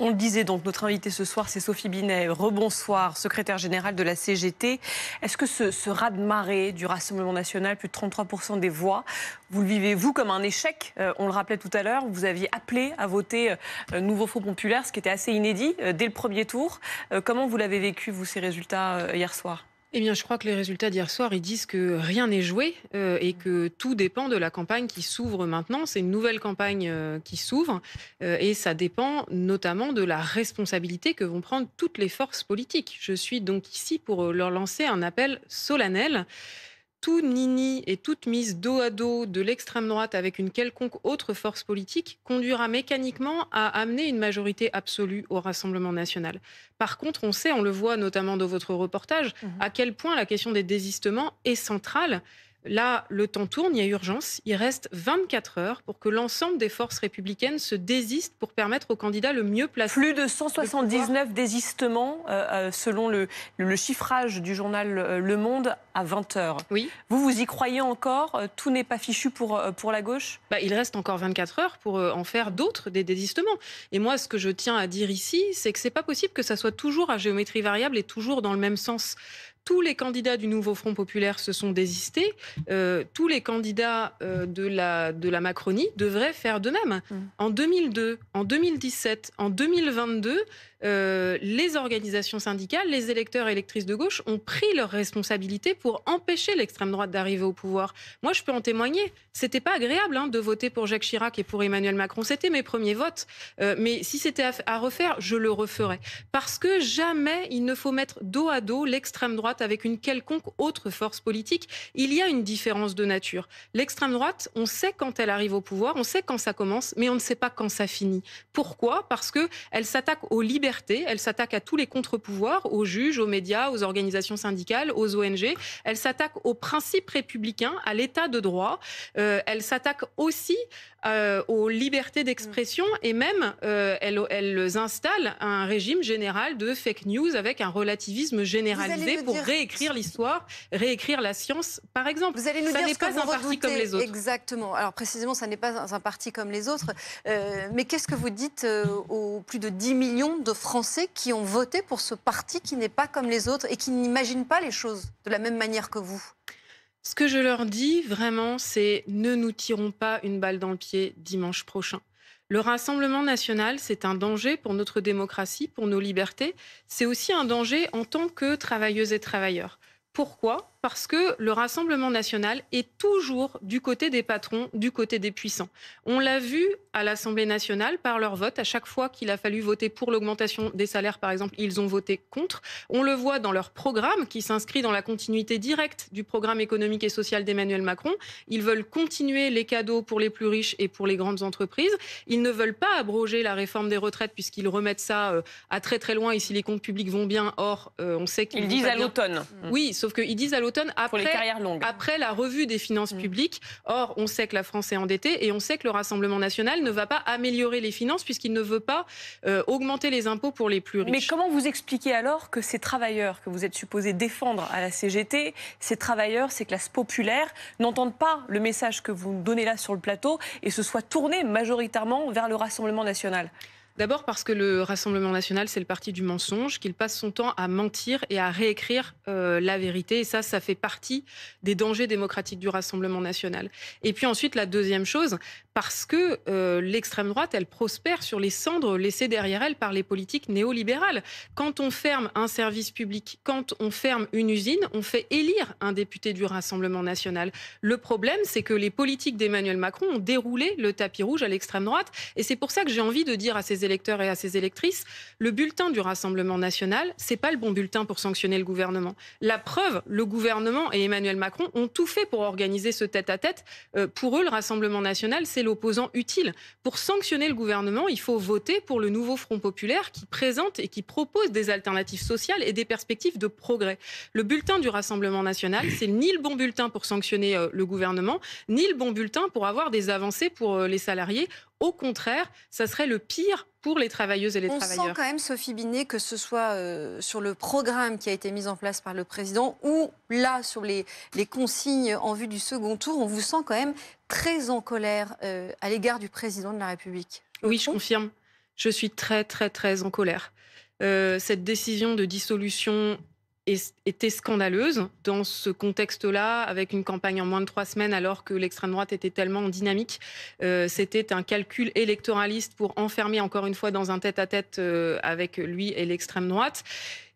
On le disait donc, notre invitée ce soir, c'est Sophie Binet. Rebonsoir, secrétaire générale de la CGT. Est-ce que ce, ce de marée du Rassemblement national, plus de 33% des voix, vous le vivez, vous, comme un échec euh, On le rappelait tout à l'heure, vous aviez appelé à voter euh, Nouveau Front Populaire, ce qui était assez inédit euh, dès le premier tour. comment vous l'avez vécu, vous, ces résultats hier soir eh bien, je crois que les résultats d'hier soir, ils disent que rien n'est joué euh, et que tout dépend de la campagne qui s'ouvre maintenant. C'est une nouvelle campagne euh, qui s'ouvre euh, et ça dépend notamment de la responsabilité que vont prendre toutes les forces politiques. Je suis donc ici pour leur lancer un appel solennel tout nini et toute mise dos à dos de l'extrême droite avec une quelconque autre force politique conduira mécaniquement à amener une majorité absolue au Rassemblement national. Par contre, on sait, on le voit notamment dans votre reportage, mhm. à quel point la question des désistements est centrale. Là, le temps tourne, il y a urgence. Il reste 24 heures pour que l'ensemble des forces républicaines se désistent pour permettre au candidat le mieux placé. Plus de 179 désistements, euh, euh, selon le, chiffrage du journal euh, Le Monde, à 20 heures. Oui. Vous, vous y croyez encore Tout n'est pas fichu pour, pour la gauche bah, Il reste encore 24 heures pour en faire d'autres, des désistements. Et moi, ce que je tiens à dire ici, c'est que ce n'est pas possible que ça soit toujours à géométrie variable et toujours dans le même sens tous les candidats du nouveau Front populaire se sont désistés, euh, tous les candidats euh, de, la, de la Macronie devraient faire de même. Mm. En 2002, en 2017, en 2022, euh, les organisations syndicales, les électeurs et électrices de gauche ont pris leurs responsabilités pour empêcher l'extrême droite d'arriver au pouvoir. Moi, je peux en témoigner. C'était pas agréable hein, de voter pour Jacques Chirac et pour Emmanuel Macron. C'était mes premiers votes. mais si c'était à refaire, je le referais. Parce que jamais il ne faut mettre dos à dos l'extrême droite avec une quelconque autre force politique. Il y a une différence de nature. L'extrême droite, on sait quand elle arrive au pouvoir, on sait quand ça commence, mais on ne sait pas quand ça finit. Pourquoi Parce que elle s'attaque aux libertés, elle s'attaque à tous les contre-pouvoirs, aux juges, aux médias, aux organisations syndicales, aux ONG. Elle s'attaque aux principes républicains, à l'état de droit. Euh, elle s'attaque aussi euh, aux libertés d'expression et même euh, elle, elle installe un régime général de fake news avec un relativisme généralisé pour réécrire l'histoire, réécrire la science, par exemple. Vous allez nous dire ce pas que vous un parti comme les autres. Exactement. Alors précisément, ça n'est pas un parti comme les autres. Euh, mais qu'est-ce que vous dites euh, aux plus de 10 millions de Français qui ont voté pour ce parti qui n'est pas comme les autres et qui n'imaginent pas les choses de la même manière que vous ce que je leur dis vraiment, c'est ne nous tirons pas une balle dans le pied dimanche prochain. Le Rassemblement national, c'est un danger pour notre démocratie, pour nos libertés. C'est aussi un danger en tant que travailleuses et travailleurs. Pourquoi parce que le Rassemblement national est toujours du côté des patrons, du côté des puissants. On l'a vu à l'Assemblée nationale par leur vote. À chaque fois qu'il a fallu voter pour l'augmentation des salaires, par exemple, ils ont voté contre. On le voit dans leur programme qui s'inscrit dans la continuité directe du programme économique et social d'Emmanuel Macron. Ils veulent continuer les cadeaux pour les plus riches et pour les grandes entreprises. Ils ne veulent pas abroger la réforme des retraites puisqu'ils remettent ça euh, à très très loin et si les comptes publics vont bien. Or, euh, on sait qu'ils... disent à l'automne. Oui, sauf qu'ils disent à l'automne après, après la revue des finances mm. publiques. Or, on sait que la France est endettée et on sait que le Rassemblement national ne va pas améliorer les finances puisqu'il ne veut pas euh, augmenter les impôts pour les plus riches. Mais comment vous expliquez alors que ces travailleurs que vous êtes supposés défendre à la CGT, ces travailleurs, ces classes populaires, n'entendent pas le message que vous donnez là sur le plateau et se soient tournés majoritairement vers le Rassemblement national D'abord parce que le Rassemblement national, c'est le parti du mensonge, qu'il passe son temps à mentir et à réécrire euh, la vérité. Et ça, ça fait partie des dangers démocratiques du Rassemblement national. Et puis ensuite, la deuxième chose, parce que euh, l'extrême droite, elle prospère sur les cendres laissées derrière elle par les politiques néolibérales. Quand on ferme un service public, quand on ferme une usine, on fait élire un député du Rassemblement national. Le problème, c'est que les politiques d'Emmanuel Macron ont déroulé le tapis rouge à l'extrême droite. Et c'est pour ça que j'ai envie de dire à ses électeurs et à ses électrices, le bulletin du Rassemblement national, c'est pas le bon bulletin pour sanctionner le gouvernement. La preuve, le gouvernement et Emmanuel Macron ont tout fait pour organiser ce tête-à-tête. Euh, pour eux, le Rassemblement national, c'est l'opposant utile. Pour sanctionner le gouvernement, il faut voter pour le nouveau Front populaire qui présente et qui propose des alternatives sociales et des perspectives de progrès. Le bulletin du Rassemblement national, c'est ni le bon bulletin pour sanctionner euh, le gouvernement, ni le bon bulletin pour avoir des avancées pour euh, les salariés au contraire, ça serait le pire pour les travailleuses et les travailleurs. On sent quand même, Sophie Binet, que ce soit euh, sur le programme qui a été mis en place par le président ou là, sur les, consignes en vue du second tour, on vous sent quand même très en colère euh, à l'égard du président de la République. Oui, je confirme. Je suis très, très, très en colère. Euh, cette décision de dissolution était scandaleuse dans ce contexte-là, avec une campagne en moins de trois semaines, alors que l'extrême droite était tellement dynamique. Euh, c'était un calcul électoraliste pour enfermer encore une fois dans un tête-à-tête euh, avec lui et l'extrême droite.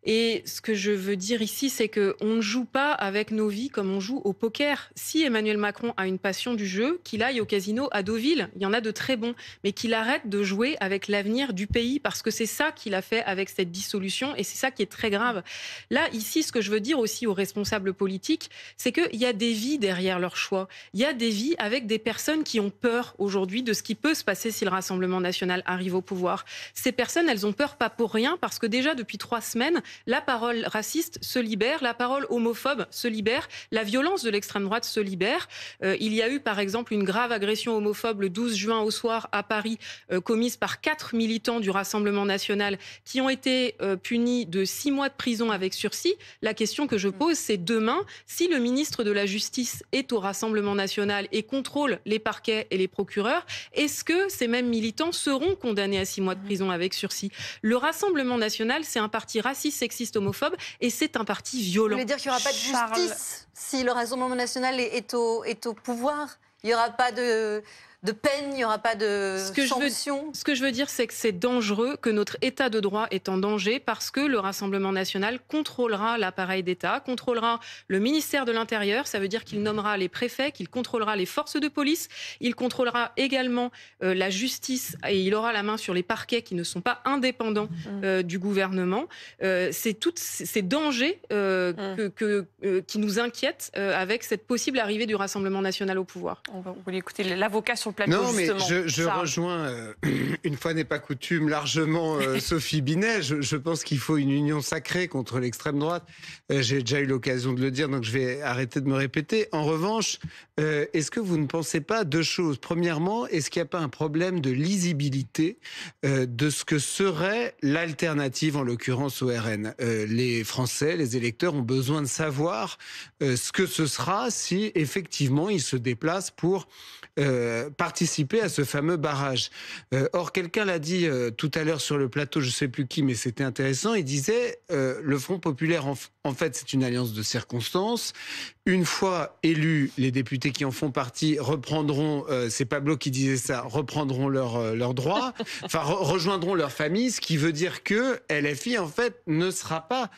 Et ce que je veux dire ici, c'est qu'on ne joue pas avec nos vies comme on joue au poker. Si Emmanuel Macron a une passion du jeu, qu'il aille au casino à Deauville, il y en a de très bons, mais qu'il arrête de jouer avec l'avenir du pays, parce que c'est ça qu'il a fait avec cette dissolution, et c'est ça qui est très grave. Là, ici, ce que je veux dire aussi aux responsables politiques, c'est qu'il y a des vies derrière leurs choix. Il y a des vies avec des personnes qui ont peur aujourd'hui de ce qui peut se passer si le Rassemblement national arrive au pouvoir. Ces personnes, elles ont peur pas pour rien, parce que déjà depuis trois semaines, la parole raciste se libère, la parole homophobe se libère, la violence de l'extrême droite se libère. Euh, il y a eu par exemple une grave agression homophobe le 12 juin au soir à Paris, euh, commise par quatre militants du Rassemblement national qui ont été euh, punis de six mois de prison avec sursis. La question que je mm. pose, c'est demain, si le ministre de la Justice est au Rassemblement national et contrôle les parquets et les procureurs, est-ce que ces mêmes militants seront condamnés à six mois de mm. prison avec sursis Le Rassemblement national, c'est un parti raciste sexiste, homophobe, et c'est un parti violent. Vous voulez dire qu'il n'y aura pas de justice si le Rassemblement national est, au, est au pouvoir Il n'y aura pas de de peine, il n'y aura pas de ce Ce que je veux dire, c'est que c'est dangereux, que notre État de droit est en danger parce que le Rassemblement national contrôlera l'appareil d'État, contrôlera le ministère de l'Intérieur, ça veut dire qu'il nommera les préfets, qu'il contrôlera les forces de police, il contrôlera également euh, la justice et il aura la main sur les parquets qui ne sont pas indépendants mmh. euh, du gouvernement. Euh, c'est tous ces dangers mmh. que, qui nous inquiètent avec cette possible arrivée du Rassemblement national au pouvoir. On va, écouter l'avocat sur non, mais je, rejoins, euh, une fois n'est pas coutume, largement euh, Sophie Binet. Je, pense qu'il faut une union sacrée contre l'extrême droite. Euh, j'ai déjà eu l'occasion de le dire, donc je vais arrêter de me répéter. En revanche, est-ce que vous ne pensez pas deux choses Premièrement, est-ce qu'il n'y a pas un problème de lisibilité de ce que serait l'alternative, en l'occurrence au RN Les Français, les électeurs ont besoin de savoir ce que ce sera si effectivement ils se déplacent pour participer à ce fameux barrage. Euh, or, quelqu'un l'a dit euh, tout à l'heure sur le plateau, je ne sais plus qui, mais c'était intéressant, il disait, euh, le Front populaire, en, fait, c'est une alliance de circonstances. Une fois élus, les députés qui en font partie reprendront, c'est Pablo qui disait ça, reprendront leurs leur droits, enfin, rejoindront leur famille, ce qui veut dire que LFI, en fait, ne sera pas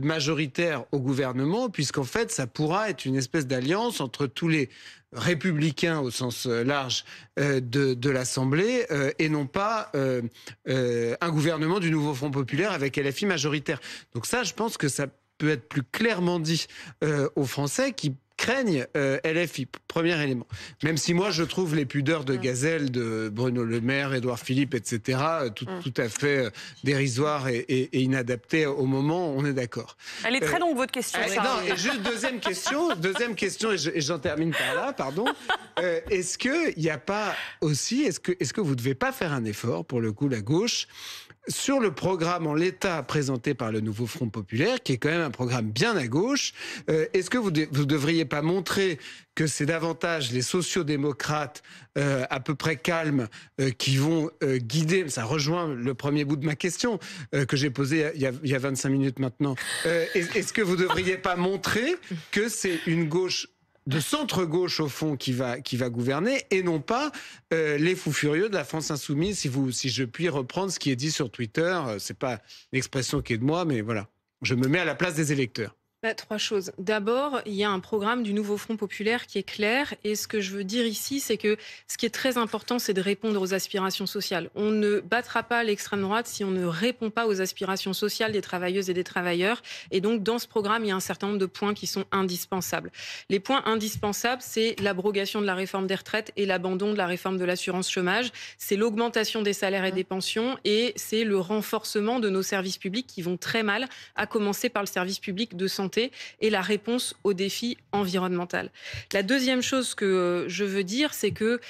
majoritaire au gouvernement, puisqu'en fait, ça pourra être une espèce d'alliance entre tous les républicain au sens euh, large euh, de, l'Assemblée euh, et non pas un gouvernement du nouveau Front populaire avec LFI majoritaire. Donc ça, je pense que ça peut être plus clairement dit aux Français qui craignent euh, LFI, premier élément. Même si moi, je trouve les pudeurs de Gazelle, de Bruno Le Maire, Édouard Philippe, etc., euh, tout, tout à fait euh, dérisoires et, inadaptées au moment, on est d'accord. Elle est très euh, longue, votre question. non, et juste deuxième question, deuxième question, et j'en termine par là, pardon. est-ce qu'il n'y a pas aussi, est-ce que, est -ce que vous ne devez pas faire un effort, pour le coup, la gauche sur le programme en l'état présenté par le nouveau Front populaire, qui est quand même un programme bien à gauche, euh, est-ce que vous ne devriez pas montrer que c'est davantage les sociodémocrates démocrates euh, à peu près calmes euh, qui vont guider, ça rejoint le premier bout de ma question que j'ai posée il y, il y, a, 25 minutes maintenant, est-ce que vous ne devriez pas montrer que c'est une gauche de centre-gauche au fond qui va, qui va gouverner et non pas euh, les fous furieux de la France insoumise, si, vous, si je puis reprendre ce qui est dit sur Twitter. Euh, ce n'est pas une expression qui est de moi, mais voilà. Je me mets à la place des électeurs. Bah, trois choses. D'abord, il y a un programme du nouveau Front populaire qui est clair. Et ce que je veux dire ici, c'est que ce qui est très important, c'est de répondre aux aspirations sociales. On ne battra pas l'extrême droite si on ne répond pas aux aspirations sociales des travailleuses et des travailleurs. Et donc, dans ce programme, il y a un certain nombre de points qui sont indispensables. Les points indispensables, c'est l'abrogation de la réforme des retraites et l'abandon de la réforme de l'assurance chômage. C'est l'augmentation des salaires et mmh. des pensions. Et c'est le renforcement de nos services publics qui vont très mal, à commencer par le service public de santé et la réponse aux défis environnementaux. La deuxième chose que euh, je veux dire, c'est que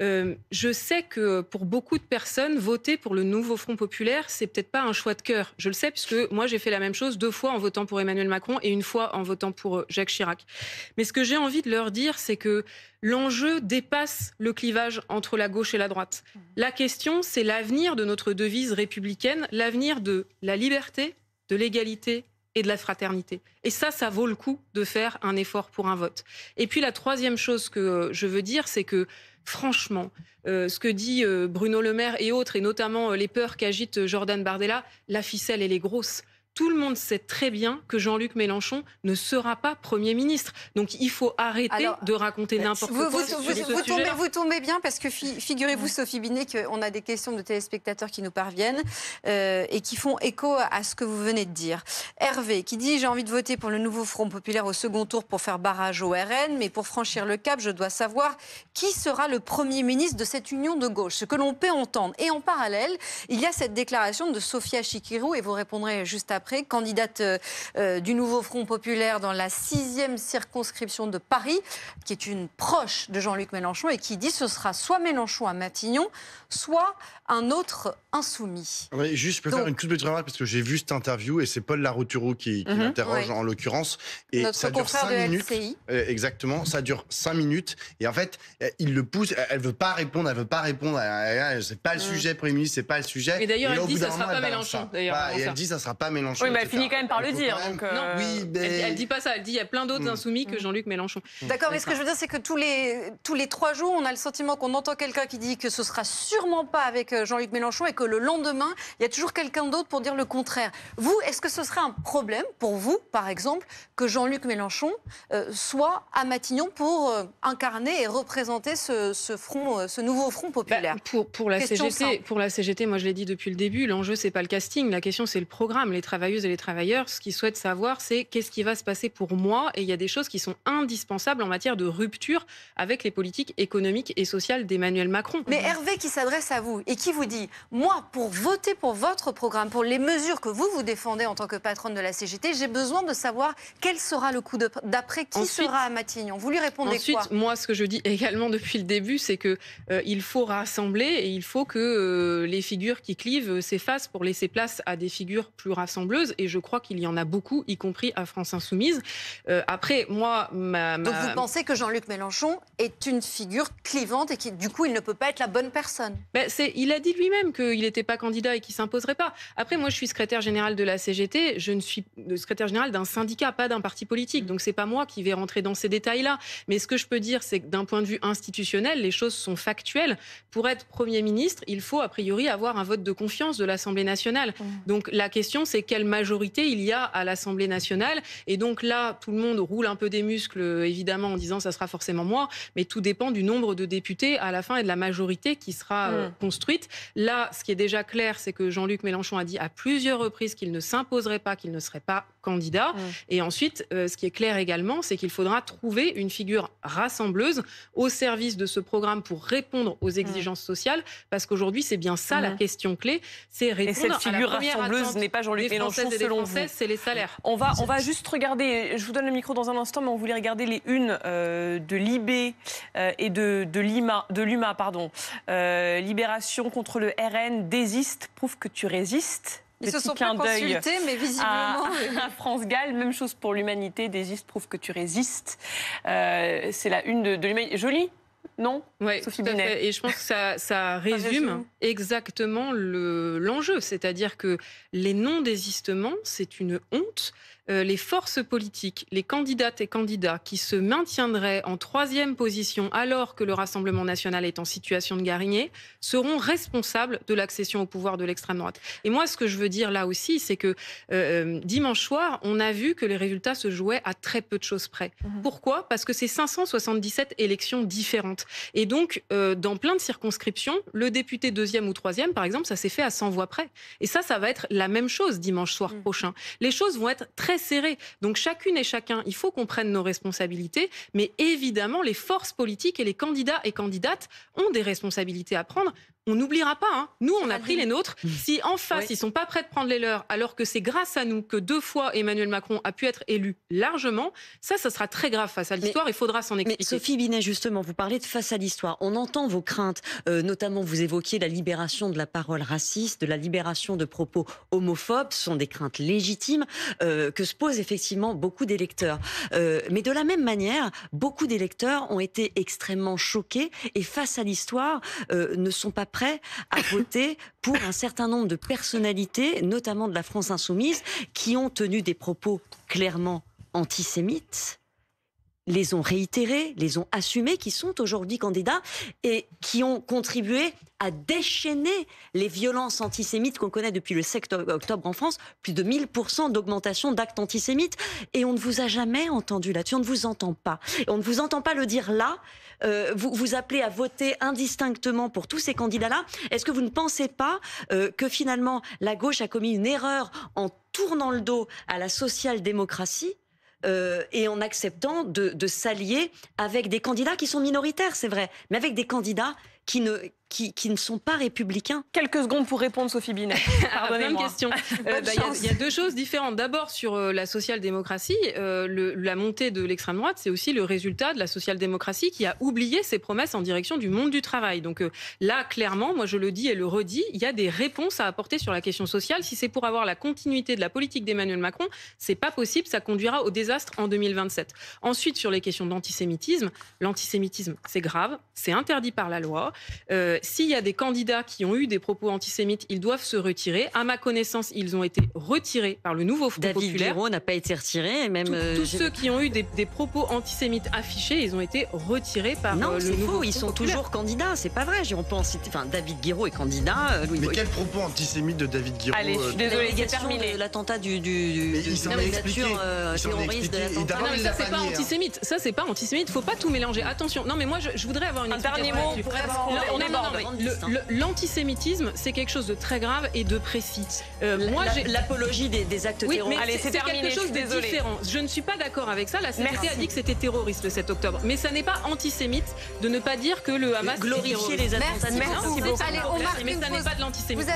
euh, je sais que pour beaucoup de personnes, voter pour le nouveau Front populaire, c'est peut-être pas un choix de cœur. Je le sais puisque moi j'ai fait la même chose deux fois en votant pour Emmanuel Macron et une fois en votant pour euh, Jacques Chirac. Mais ce que j'ai envie de leur dire, c'est que l'enjeu dépasse le clivage entre la gauche et la droite. La question, c'est l'avenir de notre devise républicaine, l'avenir de la liberté, de l'égalité et de la fraternité. Et ça, ça vaut le coup de faire un effort pour un vote. Et puis la troisième chose que je veux dire, c'est que franchement, euh, ce que dit euh, Bruno Le Maire et autres, et notamment euh, les peurs qu'agite Jordan Bardella, la ficelle, elle est grosse tout le monde sait très bien que Jean-Luc Mélenchon ne sera pas Premier ministre. Donc il faut arrêter de raconter euh, n'importe quoi. Vous, sur ce tombez, vous, tombez, bien parce que figurez-vous, Sophie Binet, qu'on a des questions de téléspectateurs qui nous parviennent euh, et qui font écho à ce que vous venez de dire. Hervé qui dit J'ai envie de voter pour le nouveau Front Populaire au second tour pour faire barrage au RN, mais pour franchir le cap, je dois savoir qui sera le Premier ministre de cette union de gauche, ce que l'on peut entendre. Et en parallèle, il y a cette déclaration de Sophia Chikirou, et vous répondrez juste après après, candidate euh, euh, du nouveau Front populaire dans la sixième circonscription de Paris, qui est une proche de Jean-Luc Mélenchon et qui dit ce sera soit Mélenchon à Matignon, soit un autre insoumis. Ah juste, je peux faire une petite remarque parce que j'ai vu cette interview et c'est Paul Larouturou qui, qui mhm. en l'occurrence. Et Notre ça dure 5 minutes. Euh, exactement, ça dure 5 minutes. Et en fait, il le pousse, elle veut pas répondre, elle veut pas répondre. C'est pas le mm. sujet, Premier ministre, c'est pas le sujet. Et d'ailleurs, elle, dit ça sera pas Mélenchon. dit sera pas Mélenchon. Oui, mais bah, elle finit quand même par le dire. Euh, non, oui, elle, dit pas ça. Elle dit il y a plein d'autres mm. insoumis que mm. Jean-Luc Mélenchon. Mm. D'accord, mais ce que je veux dire, c'est que tous les tous les trois jours, on a le sentiment qu'on entend quelqu'un qui dit que ce sera sûrement pas avec euh, Jean-Luc Mélenchon et que le lendemain, il y a toujours quelqu'un d'autre pour dire le contraire. Vous, est-ce que ce serait un problème pour vous, par exemple, que Jean-Luc Mélenchon euh, soit à Matignon pour incarner et représenter ce, front, ce nouveau front bah, populaire pour, pour la CGT, pour la CGT, moi je l'ai dit depuis le début, l'enjeu c'est pas le casting, la question c'est le programme, les travailleurs travailleuses et les travailleurs, ce qu'ils souhaitent savoir, c'est qu'est-ce qui va se passer pour moi. Et il y a des choses qui sont indispensables en matière de rupture avec les politiques économiques et sociales d'Emmanuel Macron. Mais Hervé qui s'adresse à vous et qui vous dit, moi, pour voter pour votre programme, pour les mesures que vous vous défendez en tant que patronne de la CGT, j'ai besoin de savoir quel sera le coup d'après, qui sera à Matignon. Vous lui répondez quoi ensuite, moi, ce que je dis également depuis le début, c'est que euh, il faut rassembler et il faut que euh, les figures qui clivent euh, s'effacent pour laisser place à des figures plus rassemblées et je crois qu'il y en a beaucoup, y compris à France Insoumise. Euh, après, moi, ma, Donc vous pensez que Jean-Luc Mélenchon est une figure clivante et qui, du coup, il ne peut pas être la bonne personne ben, c'est, Il a dit lui-même qu'il n'était pas candidat et qu'il s'imposerait pas. Après, moi, je suis secrétaire général de la CGT, je ne suis euh, secrétaire général d'un syndicat, pas d'un parti politique. Donc c'est pas moi qui vais rentrer dans ces détails-là. Mais ce que je peux dire, c'est que d'un point de vue institutionnel, les choses sont factuelles. Pour être Premier ministre, il faut a priori avoir un vote de confiance de l'Assemblée nationale. Mmh. Donc la question, c'est quel majorité il y a à l'Assemblée nationale. Et donc là, tout le monde roule un peu des muscles, évidemment, en disant ça sera forcément moi, mais tout dépend du nombre de députés à la fin et de la majorité qui sera euh, mm. construite. Là, ce qui est déjà clair, c'est que Jean-Luc Mélenchon a dit à plusieurs reprises qu'il ne s'imposerait pas, qu'il ne serait pas candidat. Et ensuite, euh, ce qui est clair également, c'est qu'il faudra trouver une figure rassembleuse au service de ce programme pour répondre aux exigences sociales, parce qu'aujourd'hui, c'est bien ça la question clé, c'est répondre Et cette figure rassembleuse n'est pas Jean-Luc Mélenchon, selon vous. C'est les salaires. On va, on va juste regarder, je vous donne le micro dans un instant, mais on voulait regarder les unes euh, de l'IB euh, et de, de l'UMA, pardon. Libération contre le RN, désiste, prouve que tu résistes. Ils se sont pas mais visiblement. Ah, à, France Gall, même chose pour l'humanité. Désiste, prouve que tu résistes. Euh, c'est la une de, l'humanité. Jolie non Sophie tout Et je pense que ça, résume exactement l'enjeu. C'est-à-dire que les non-désistements, c'est une honte. Euh, les forces politiques, les candidates et candidats qui se maintiendraient en troisième position alors que le Rassemblement national est en situation de garigner seront responsables de l'accession au pouvoir de l'extrême droite. Et moi, ce que je veux dire là aussi, c'est que euh, euh, dimanche soir, on a vu que les résultats se jouaient à très peu de choses près. Mhm. Pourquoi Parce que c'est 577 élections différentes. Et donc, dans plein de circonscriptions, le député deuxième ou troisième, par exemple, ça s'est fait à 100 voix près. Et ça, ça va être la même chose dimanche soir mhm. prochain. Les choses vont être très serré. Donc chacune et chacun, il faut qu'on prenne nos responsabilités, mais évidemment, les forces politiques et les candidats et candidates ont des responsabilités à prendre on n'oubliera pas. Hein. Nous, on a pris les nôtres. Si en face, ils sont pas prêts de prendre les leurs, alors que c'est grâce à nous que deux fois Emmanuel Macron a pu être élu largement, ça, ça sera très grave face à l'histoire. Il faudra s'en expliquer. Sophie Binet, justement, vous parlez de face à l'histoire. On entend vos craintes, euh, notamment vous évoquiez la libération de la parole raciste, de la libération de propos homophobes. Ce sont des craintes légitimes euh, que se posent effectivement beaucoup d'électeurs. Euh, mais de la même manière, beaucoup d'électeurs ont été extrêmement choqués et face à l'histoire ne sont pas prêt à voter pour un certain nombre de personnalités, notamment de la France insoumise, qui ont tenu des propos clairement antisémites les ont réitérés, les ont assumés, qui sont aujourd'hui candidats et qui ont contribué à déchaîner les violences antisémites qu'on connaît depuis le 7 octobre en France, plus de 1000% d'augmentation d'actes antisémites. Et on ne vous a jamais entendu là-dessus, on ne vous entend pas. Et on ne vous entend pas le dire là, euh, vous, vous appelez à voter indistinctement pour tous ces candidats-là. Est-ce que vous ne pensez pas euh, que finalement la gauche a commis une erreur en tournant le dos à la social-démocratie euh, et en acceptant de, de s'allier avec des candidats qui sont minoritaires, c'est vrai, mais avec des candidats qui ne, qui, ne sont pas républicains. Quelques secondes pour répondre, Sophie Binet. Ah, pardonnez bah, Il y, a deux choses différentes. D'abord, sur euh, la social-démocratie, euh, le, la montée de l'extrême droite, c'est aussi le résultat de la social-démocratie qui a oublié ses promesses en direction du monde du travail. Donc euh, là, clairement, moi je le dis et le redis, il y a des réponses à apporter sur la question sociale. Si c'est pour avoir la continuité de la politique d'Emmanuel Macron, c'est pas possible, ça conduira au désastre en 2027. Ensuite, sur les questions d'antisémitisme, l'antisémitisme, c'est grave, c'est interdit par la loi s'il y a des candidats qui ont eu des propos antisémites, ils doivent se retirer. À ma connaissance, ils ont été retirés par le nouveau Front David populaire. n'a pas été retiré, même euh, tous ceux qui ont eu des, propos antisémites affichés, ils ont été retirés par non, euh, le nouveau faux, ils sont toujours candidats, c'est pas vrai. On pense enfin David Guiraud est candidat. Euh, mais quel propos antisémite de David Guiraud Allez, je L'attentat du, du, de mais ça c'est pas antisémite. Ça c'est pas antisémite. Faut pas tout mélanger. Attention. Non, mais moi je, voudrais avoir une. Un dernier mot. Hein. l'antisémitisme, c'est quelque chose de très grave et de précis. Euh, l'apologie des, actes terroristes. c'est quelque chose de différent. Je ne suis pas d'accord avec ça. La CGT a dit que c'était terroriste le 7 octobre, mais ça n'est pas antisémite de ne pas dire que le Hamas glorifie les attentats. Merci, Merci. Hein. mais ça n'est pas de l'antisémitisme.